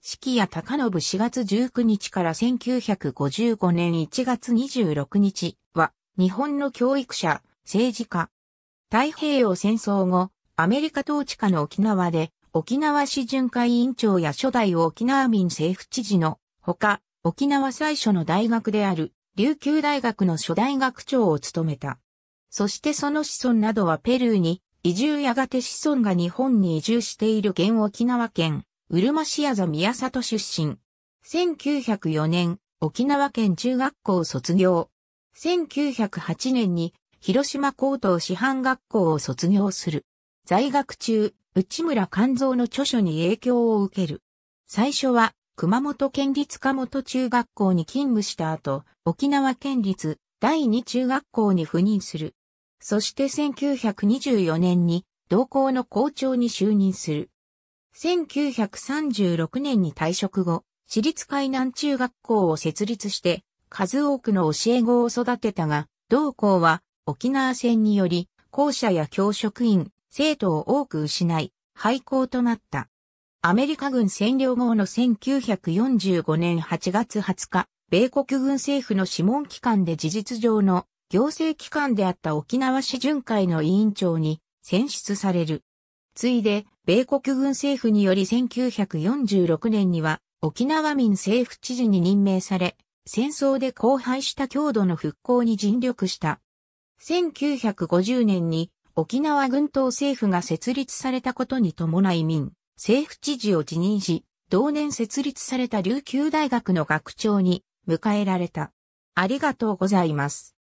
四季谷高信4月19日から1955年1月26日は、日本の教育者、政治家。太平洋戦争後、アメリカ統治下の沖縄で、沖縄市巡回委員長や初代沖縄民政府知事の、ほか、沖縄最初の大学である、琉球大学の初代学長を務めた。そしてその子孫などはペルーに、移住やがて子孫が日本に移住している現沖縄県、うるま市ア座宮里出身。1904年、沖縄県中学校卒業。1908年に、広島高等師範学校を卒業する。在学中、内村勘蔵の著書に影響を受ける。最初は、熊本県立加本中学校に勤務した後、沖縄県立第二中学校に赴任する。そして1924年に、同校の校長に就任する。1936年に退職後、私立海南中学校を設立して、数多くの教え子を育てたが、同校は沖縄戦により、校舎や教職員、生徒を多く失い、廃校となった。アメリカ軍占領後の1945年8月20日、米国軍政府の諮問機関で事実上の行政機関であった沖縄市巡回の委員長に選出される。次いで、米国軍政府により1946年には、沖縄民政府知事に任命され、戦争で荒廃した郷土の復興に尽力した。1950年に沖縄軍党政府が設立されたことに伴い民、政府知事を辞任し、同年設立された琉球大学の学長に迎えられた。ありがとうございます。